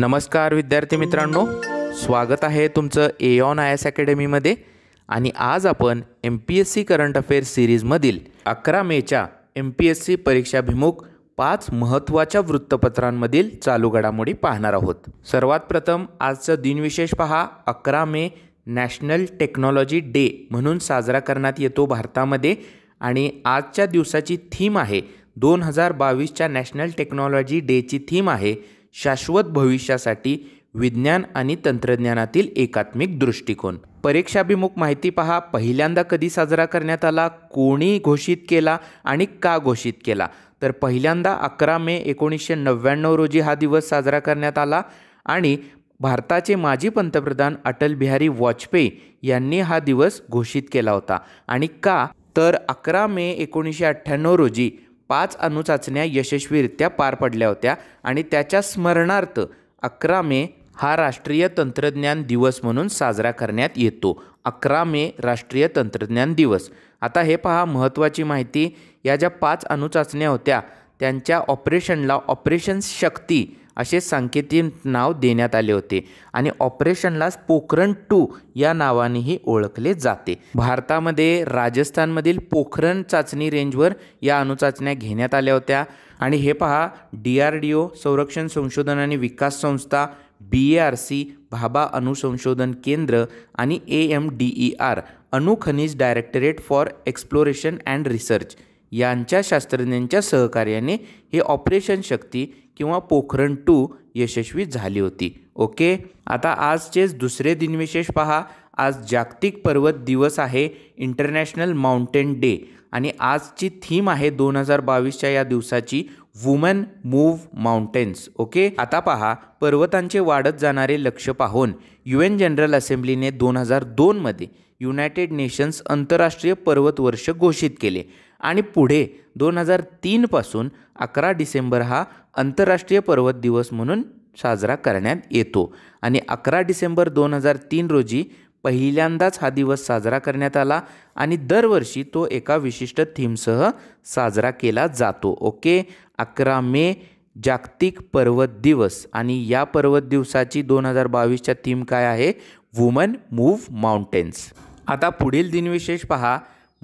नमस्कार विद्यार्थी मित्रांनो स्वागत आहे तुमचं ऑन आय एस अकॅडमीमध्ये आणि आज आपण M P S C current affairs सिरीजमधील अकरा मेच्या एम पी एस सी परीक्षाभिमुख पाच महत्त्वाच्या वृत्तपत्रांमधील चालू घडामोडी पाहणार आहोत सर्वात प्रथम आजचं दिनविशेष पहा अकरा मे नॅशनल टेक्नॉलॉजी डे म्हणून साजरा करण्यात येतो भारतामध्ये आणि आजच्या दिवसाची थीम आहे दोन हजार बावीसच्या नॅशनल टेक्नॉलॉजी डेची थीम आहे शाश्वत भविष्यासाठी विज्ञान आणि तंत्रज्ञानातील एकात्मिक दृष्टिकोन परीक्षाभिमुख माहिती पहा पहिल्यांदा कधी साजरा करण्यात आला कोणी घोषित केला आणि का घोषित केला तर पहिल्यांदा अकरा मे एकोणीसशे नव्याण्णव रोजी हा दिवस साजरा करण्यात आला आणि भारताचे माजी पंतप्रधान अटल बिहारी वाजपेयी यांनी हा दिवस घोषित केला होता आणि का तर अकरा मे एकोणीसशे अठ्ठ्याण्णव रोजी पाच अणुचाचण्या यशस्वीरित्या पार पडल्या होत्या आणि त्याच्या स्मरणार्थ अकरा मे हा राष्ट्रीय तंत्रज्ञान दिवस म्हणून साजरा करण्यात येतो अकरा मे राष्ट्रीय तंत्रज्ञान दिवस आता हे पहा महत्त्वाची माहिती या ज्या पाच अणुचाचण्या होत्या त्यांच्या ऑपरेशनला ऑपरेशन शक्ती असे सांकेतिक नाव देण्यात आले होते आणि ऑपरेशनलाच पोखरण टू या नावानेही ओळखले जाते भारतामध्ये राजस्थानमधील पोखरण चाचणी रेंजवर या अणुचाचण्या घेण्यात आल्या होत्या आणि हे पहा डी आर डी ओ संरक्षण संशोधन आणि विकास संस्था B A R C Bhabha अणुसंशोधन केंद्र आणि A M D E R अणुखनिज directorate for exploration and research यांच्या शास्त्रज्ञांच्या सहकार्याने हे ऑपरेशन शक्ती किंवा पोखरण टू यशस्वी झाली होती ओके आता आजचेच दुसरे दिनविशेष पहा आज जागतिक पर्वत दिवस आहे इंटरनॅशनल माउंटेन डे आणि आजची थीम आहे दोन हजार बावीसच्या या दिवसाची वुमन मूव्ह माउंटेन्स ओके आता पहा पर्वतांचे वाढत जाणारे लक्ष पाहून यू एन जनरल असेंब्लीने दोन हजार दोनमध्ये युनायटेड नेशन्स आंतरराष्ट्रीय पर्वत वर्ष घोषित केले आणि पुढे दोन हजार तीनपासून अकरा डिसेंबर हा आंतरराष्ट्रीय पर्वत दिवस म्हणून साजरा करण्यात येतो आणि अकरा डिसेंबर दोन हजार तीन रोजी पहिल्यांदाच हा दिवस साजरा करण्यात आला आणि दरवर्षी तो एका विशिष्ट थीमसह साजरा केला जातो ओके अकरा मे जागतिक पर्वत दिवस आणि या पर्वत दिवसाची दोन हजार बावीसच्या थीम काय आहे वुमन मूव्ह माउंटेन्स आता पुढील दिनविशेष पहा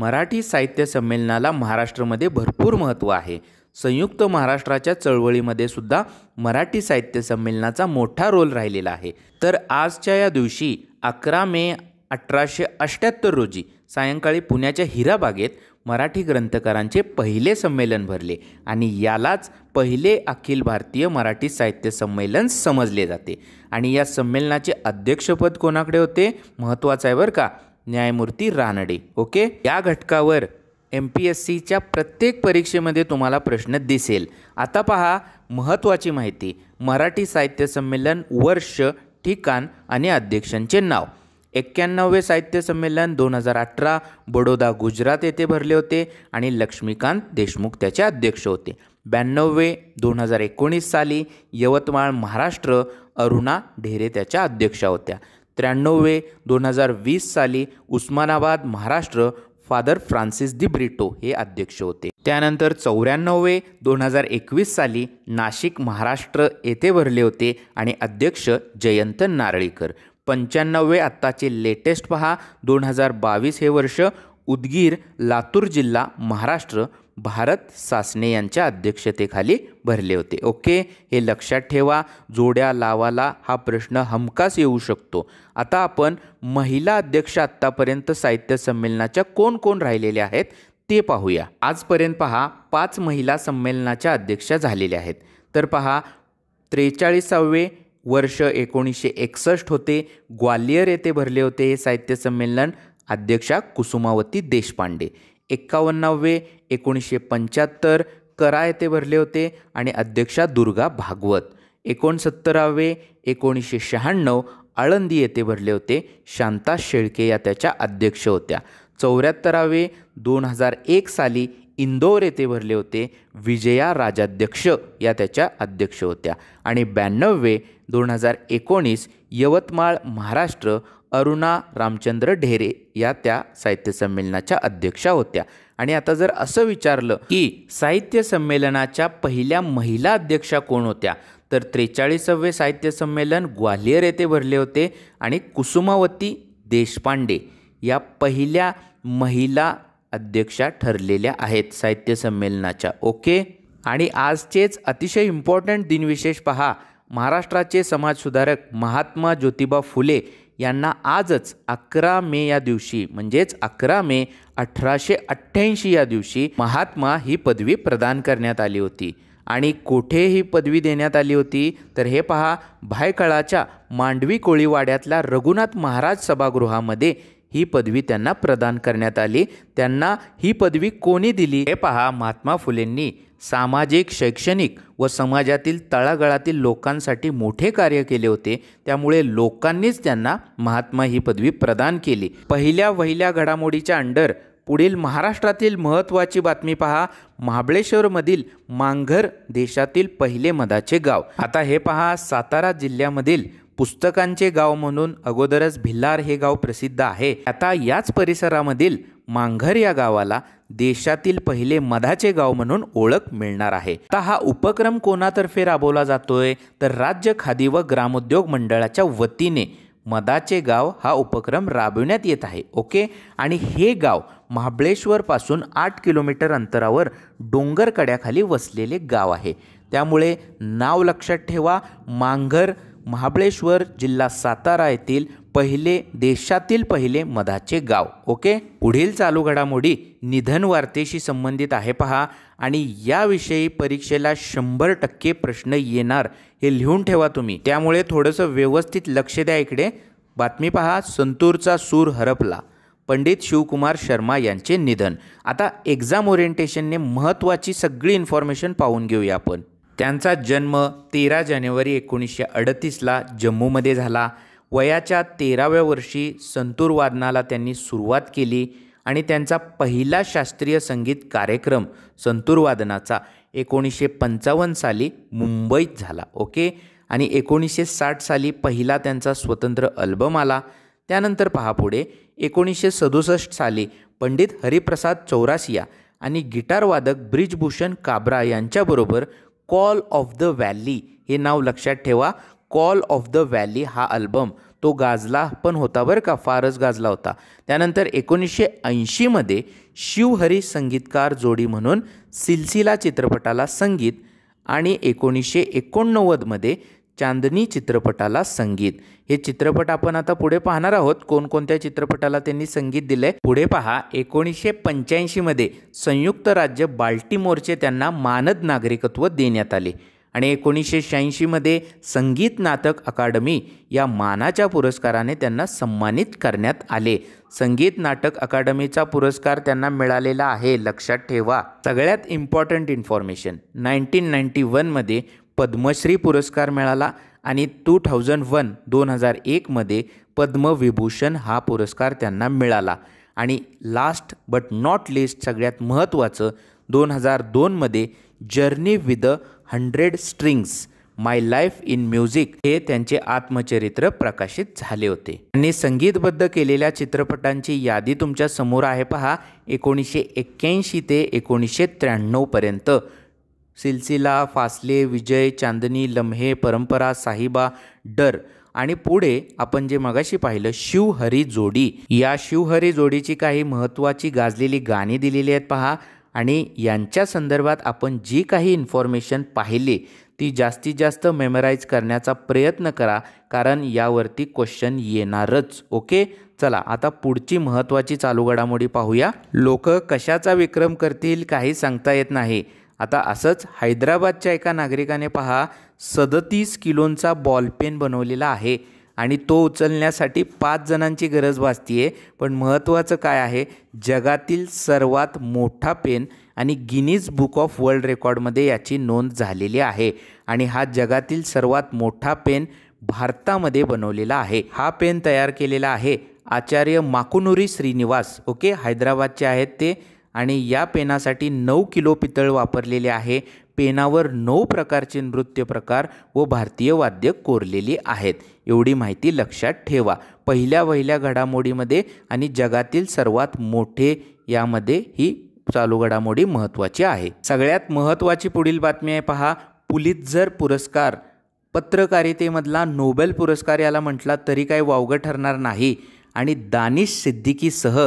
मराठी साहित्य संमेलनाला महाराष्ट्रामध्ये भरपूर महत्त्व आहे संयुक्त महाराष्ट्राच्या चळवळीमध्ये सुद्धा मराठी साहित्य संमेलनाचा मोठा रोल राहिलेला आहे तर आजच्या या दिवशी अकरा मे अठराशे अष्ट्याहत्तर रोजी सायंकाळी पुण्याच्या हिराबागेत मराठी ग्रंथकारांचे पहिले संमेलन भरले आणि यालाच पहिले अखिल भारतीय मराठी साहित्य संमेलन समजले जाते आणि या संमेलनाचे अध्यक्षपद कोणाकडे होते महत्त्वाचं आहे बरं का न्यायमूर्ती रानडे ओके या घटकावर एम पी एस सीच्या प्रत्येक परीक्षेमध्ये तुम्हाला प्रश्न दिसेल आता पहा महत्त्वाची माहिती मराठी साहित्य संमेलन वर्ष ठिकाण आणि अध्यक्षांचे नाव एक्क्याण्णवे साहित्य संमेलन दोन हजार अठरा बडोदा गुजरात येथे भरले होते आणि लक्ष्मीकांत देशमुख त्याचे अध्यक्ष होते ब्याण्णववे दोन हजार एकोणीस साली यवतमाळ महाराष्ट्र अरुणा ढेरे त्याच्या अध्यक्षा होत्या त्र्याण्णवे दोन हजार वीस साली उस्मानाबाद महाराष्ट्र फादर फ्रान्सिस दि ब्रिटो हे अध्यक्ष होते त्यानंतर चौऱ्याण्णववे दोन हजार एकवीस साली नाशिक महाराष्ट्र येथे भरले होते आणि अध्यक्ष जयंत नारळीकर पंच्याण्णववे आत्ताचे लेटेस्ट पहा दोन हजार बावीस हे वर्ष उदगीर लातूर जिल्हा महाराष्ट्र भारत सासने यांच्या अध्यक्षतेखाली भरले होते ओके हे लक्षात ठेवा जोड्या लावाला हा प्रश्न हमखास येऊ शकतो आता आपण महिला अध्यक्ष आत्तापर्यंत साहित्य संमेलनाच्या कोण कोण राहिलेल्या आहेत ते पाहूया आजपर्यंत पहा पाच महिला संमेलनाच्या अध्यक्षा झालेल्या आहेत तर पहा त्रेचाळीसावे वर्ष एकोणीसशे एकसष्ट होते ग्वालियर येथे भरले होते हे साहित्य संमेलन अध्यक्षा कुसुमावती देशपांडे एक्कावन्नावे एकोणीसशे पंच्याहत्तर करा येथे भरले होते आणि अध्यक्षा दुर्गा भागवत एकोणसत्तरावे एकोणीसशे शहाण्णव आळंदी येथे भरले होते शांता शेळके या त्याच्या अध्यक्ष होत्या चौऱ्याहत्तरावे दोन हजार एक साली इंदोर येथे भरले होते विजया राजाध्यक्ष या त्याच्या अध्यक्ष होत्या आणि ब्याण्णववे दोन हजार एकोणीस यवतमाळ महाराष्ट्र अरुणा रामचंद्र ढेरे या त्या साहित्य संमेलनाच्या अध्यक्षा होत्या आणि आता जर असं विचारलं की साहित्य संमेलनाच्या पहिल्या महिला अध्यक्षा कोण होत्या तर त्रेचाळीसावे साहित्य संमेलन ग्वालियर येथे भरले होते आणि कुसुमावती देशपांडे या पहिल्या महिला अध्यक्षा ठरलेल्या आहेत साहित्य संमेलनाच्या ओके आणि आजचेच अतिशय इम्पॉर्टंट दिनविशेष पहा महाराष्ट्राचे समाजसुधारक महात्मा ज्योतिबा फुले यांना आजच अकरा मे या दिवशी म्हणजेच अकरा मे अठराशे अठ्ठ्याऐंशी या दिवशी महात्मा ही पदवी प्रदान करण्यात आली होती आणि कोठे ही पदवी देण्यात आली होती तर हे पहा भायकळाच्या मांडवी कोळीवाड्यातल्या रघुनाथ महाराज सभागृहामध्ये ही पदवी त्यांना प्रदान करण्यात आली त्यांना ही पदवी कोणी दिली हे पहा महात्मा फुलेंनी सामाजिक शैक्षणिक व समाजातील तळागळातील लोकांसाठी मोठे कार्य केले होते त्यामुळे लोकांनीच त्यांना महात्मा ही पदवी प्रदान केली पहिल्या वहिल्या घडामोडीच्या अंडर पुढील महाराष्ट्रातील महत्त्वाची बातमी पहा महाबळेश्वरमधील मांघर देशातील पहिले मधाचे गाव आता हे पहा सातारा जिल्ह्यामधील पुस्तकांचे गाव म्हणून अगोदरच भिल्लार हे गाव प्रसिद्ध आहे आता याच परिसरामधील मांघर या गावाला देशातील पहिले मधाचे गाव म्हणून ओळख मिळणार आहे तर हा उपक्रम कोणातर्फे राबवला जातोय तर राज्य खादी व ग्रामोद्योग मंडळाच्या वतीने मदाचे गाव हा उपक्रम राबविण्यात येत आहे ओके आणि हे गाव महाबळेश्वरपासून आठ किलोमीटर अंतरावर डोंगरकड्याखाली वसलेले गाव आहे त्यामुळे नाव लक्षात ठेवा मांघर महाबळेश्वर जिल्हा सातारा येथील पहिले देशातील पहिले मधाचे गाव ओके पुढील चालू घडामोडी निधन वार्तेशी संबंधित आहे पहा आणि याविषयी परीक्षेला शंभर टक्के प्रश्न येणार हे लिहून ठेवा तुम्ही त्यामुळे थोडंसं व्यवस्थित लक्ष द्या इकडे बातमी पहा संतूरचा सूर हरपला पंडित शिवकुमार शर्मा यांचे निधन आता एक्झाम ओरिएंटेशनने महत्त्वाची सगळी इन्फॉर्मेशन पाहून घेऊया आपण त्यांचा जन्म तेरा जानेवारी एकोणीसशे अडतीसला जम्मूमध्ये झाला वयाच्या तेराव्या वर्षी संतूर वादनाला त्यांनी सुरुवात केली आणि त्यांचा पहिला शास्त्रीय संगीत कार्यक्रम संतूर वादनाचा एकोणीसशे पंचावन्न साली मुंबईत झाला ओके आणि एकोणीसशे साठ साली पहिला त्यांचा स्वतंत्र अल्बम आला त्यानंतर पहा पुढे एकोणीसशे सदुसष्ट साली पंडित हरिप्रसाद चौरासिया आणि गिटारवादक ब्रिजभूषण काब्रा यांच्याबरोबर कॉल ऑफ द व्हॅली हे नाव लक्षात ठेवा कॉल ऑफ द व्हॅली हा अल्बम तो गाजला पण होता बरं का फारच गाजला होता त्यानंतर एकोणीसशे ऐंशीमध्ये शिवहरी संगीतकार जोडी म्हणून सिलसिला चित्रपटाला संगीत आणि एकोणीसशे एकोणनव्वदमध्ये चांदनी चित्रपटाला संगीत हे चित्रपट आपण आता पुढे पाहणार आहोत कोणकोणत्या चित्रपटाला त्यांनी संगीत दिलंय पुढे पहा एकोणीसशे मध्ये संयुक्त राज्य बाल्टीमोरचे त्यांना मानद नागरिकत्व देण्यात आले आणि एकोणीसशे शहाऐंशीमध्ये संगीत नाटक अकादमी या मानाच्या पुरस्काराने त्यांना सन्मानित करण्यात आले संगीत नाटक अकादमीचा पुरस्कार त्यांना मिळालेला आहे लक्षात ठेवा सगळ्यात इम्पॉर्टंट इन्फॉर्मेशन नाईन्टीन नाईन्टी वनमध्ये पद्मश्री पुरस्कार मिळाला आणि टू थाउजंड वन दोन हजार एकमध्ये पद्मविभूषण हा पुरस्कार त्यांना मिळाला आणि लास्ट बट नॉट लिस्ट सगळ्यात महत्त्वाचं दोन हजार दोनमध्ये journey with hundred strings my life in music हे त्यांचे आत्मचरित्र प्रकाशित झाले होते त्यांनी संगीतबद्ध केलेल्या चित्रपटांची यादी तुमच्या समोर आहे पहा एकोणीसशे एक्क्याऐंशी ते एकोणीसशे त्र्याण्णवपर्यंत सिलसिला फासले विजय चांदनी लम्हे परंपरा साहिबा डर आणि पुढे आपण जे मगाशी पाहिलं शिवहरी जोडी या शिवहरी जोडीची काही महत्त्वाची गाजलेली गाणी दिलेली आहेत पहा आणि यांच्या संदर्भात आपण जी काही इन्फॉर्मेशन पाहिली ती जास्तीत जास्त मेमराईज करण्याचा प्रयत्न करा कारण यावरती क्वेश्चन येणारच ओके चला आता पुढची महत्त्वाची चालू घडामोडी पाहूया लोक कशाचा विक्रम करतील काही सांगता येत नाही आता असंच हैदराबादच्या एका नागरिकाने पहा सदतीस किलोंचा बॉल पेन बनवलेला आहे आणि तो उचलण्यासाठी पाच जणांची गरज भासतीये पण महत्त्वाचं काय आहे जगातील सर्वात मोठा पेन आणि गिनीज बुक ऑफ वर्ल्ड रेकॉर्डमध्ये याची नोंद झालेली आहे आणि हा जगातील सर्वात मोठा पेन भारतामध्ये बनवलेला आहे हा पेन तयार केलेला आहे आचार्य माकुनुरी श्रीनिवास ओके हैदराबादचे आहेत ते आणि या पेनासाठी नऊ किलो पितळ वापरलेले आहे पेनावर नऊ प्रकारचे नृत्य प्रकार व भारतीय वाद्य कोरलेली आहेत एवढी माहिती लक्षात ठेवा पहिल्या वहिल्या घडामोडीमध्ये आणि जगातील सर्वात मोठे यामध्ये ही चालू घडामोडी महत्त्वाची आहे सगळ्यात महत्त्वाची पुढील बातमी आहे पहा पुलितझर पुरस्कार पत्रकारितेमधला नोबेल पुरस्कार याला म्हटला तरी काही वावगं ठरणार नाही आणि दानिश सिद्दीकीसह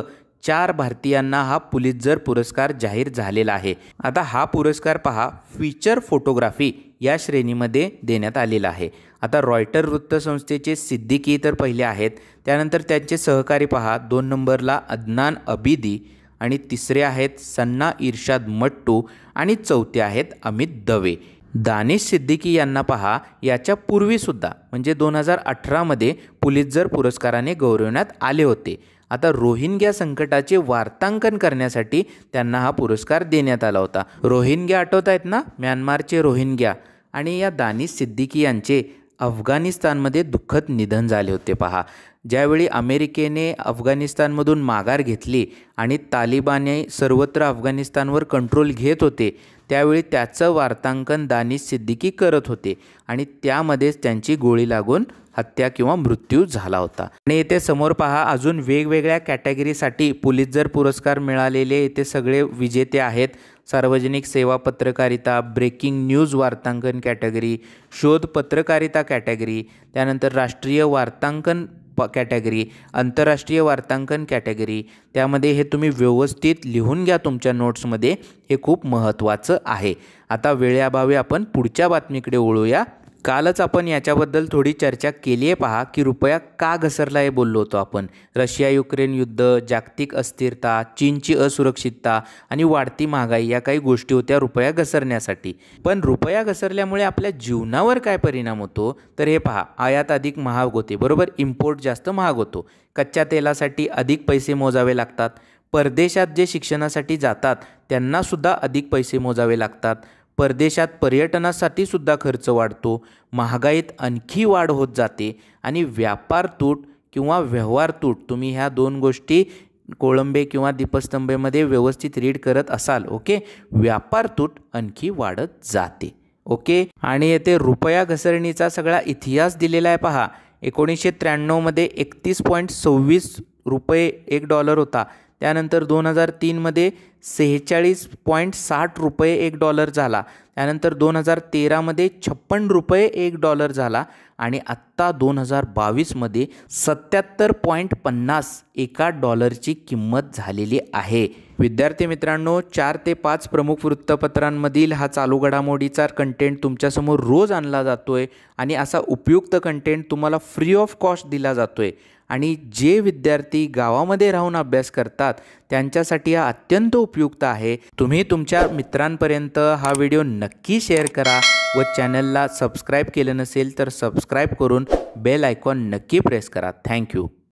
चार भारतीयांना हा पुलिसझर पुरस्कार जाहीर झालेला आहे आता हा पुरस्कार पहा फीचर फोटोग्राफी या श्रेणीमध्ये देण्यात आलेला आहे आता रॉयटर वृत्तसंस्थेचे सिद्दीकी तर पहिले आहेत त्यानंतर त्यांचे सहकारी पहा दोन नंबरला अदनान अबिदी आणि तिसरे आहेत सन्ना इर्शाद मट्टू आणि चौथे आहेत अमित दवे दानिश सिद्दीकी यांना पहा याच्या पूर्वीसुद्धा म्हणजे दोन हजार अठरामध्ये पुलिसझर पुरस्काराने गौरवण्यात आले होते आता रोहिंग्या संकटाचे वार्तांकन करण्यासाठी त्यांना हा पुरस्कार देण्यात आला होता रोहिंग्या आठवत आहेत ना म्यानमारचे रोहिंग्या आणि या दानिश सिद्दीकी यांचे अफगाणिस्तानमध्ये दुःखद निधन झाले होते पहा ज्यावेळी अमेरिकेने अफगाणिस्तानमधून माघार घेतली आणि तालिबाने सर्वत्र अफगाणिस्तानवर कंट्रोल घेत होते त्यावेळी त्याचं वार्तांकन दानिश सिद्दीकी करत होते आणि त्यामध्येच त्यांची गोळी लागून हत्या किंवा मृत्यू झाला होता आणि येथे समोर पहा अजून वेगवेगळ्या कॅटेगरीसाठी पोलीस जर पुरस्कार मिळालेले येथे सगळे विजेते आहेत सार्वजनिक सेवा पत्रकारिता ब्रेकिंग न्यूज वार्तांकन कॅटेगरी शोध पत्रकारिता कॅटेगरी त्यानंतर राष्ट्रीय वार्तांकन प कॅटेगरी आंतरराष्ट्रीय वार्तांकन कॅटेगरी त्यामध्ये हे तुम्ही व्यवस्थित लिहून घ्या तुमच्या नोट्समध्ये हे खूप महत्त्वाचं आहे आता वेळेअभावी आपण पुढच्या बातमीकडे ओळूया कालच आपण याच्याबद्दल थोडी चर्चा केली आहे पहा की रुपया का घसरला हे बोललो होतो आपण रशिया युक्रेन युद्ध जागतिक अस्थिरता चीनची असुरक्षितता आणि वाढती महागाई या काही गोष्टी होत्या रुपया घसरण्यासाठी पण रुपया घसरल्यामुळे आपल्या जीवनावर काय परिणाम होतो तर हे पहा आयात अधिक महाग होते बरोबर इम्पोर्ट जास्त महाग होतो कच्च्या तेलासाठी अधिक पैसे मोजावे लागतात परदेशात जे शिक्षणासाठी जातात त्यांनासुद्धा अधिक पैसे मोजावे लागतात परदेशात पर्यटनासाठी सुद्धा खर्च वाढतो महागाईत आणखी वाढ होत जाते आणि व्यापार तूट किंवा व्यवहार तूट तुम्ही ह्या दोन गोष्टी कोळंबे किंवा दीपस्तंभेमध्ये व्यवस्थित रीड करत असाल ओके व्यापार तूट आणखी वाढत जाते ओके आणि येथे रुपया घसरणीचा सगळा इतिहास दिलेला आहे पहा एकोणीसशे त्र्याण्णवमध्ये एकतीस पॉईंट सव्वीस रुपये एक डॉलर होता त्यानंतर दोन हजार तीनमध्ये सेहेचाळीस पॉईंट साठ रुपये एक डॉलर झाला त्यानंतर दोन हजार तेरामध्ये छप्पन रुपये एक डॉलर झाला आणि आत्ता दोन हजार बावीसमध्ये सत्याहत्तर पॉईंट पन्नास एका डॉलरची किंमत झालेली आहे विद्यार्थी मित्रांनो चार ते पाच प्रमुख वृत्तपत्रांमधील हा चालू घडामोडीचा कंटेंट तुमच्यासमोर रोज आणला जातो आहे आणि असा उपयुक्त कंटेंट तुम्हाला फ्री ऑफ कॉस्ट दिला जातो आहे आणि जे विद्यार्थी गावामध्ये राहून अभ्यास करतात त्यांच्यासाठी हा अत्यंत उपयुक्त आहे तुम्ही तुमच्या मित्रांपर्यंत हा व्हिडिओ नक्की शेअर करा व चॅनलला सबस्क्राईब केलं नसेल तर सबस्क्राईब करून बेल आयकॉन नक्की प्रेस करा थँक्यू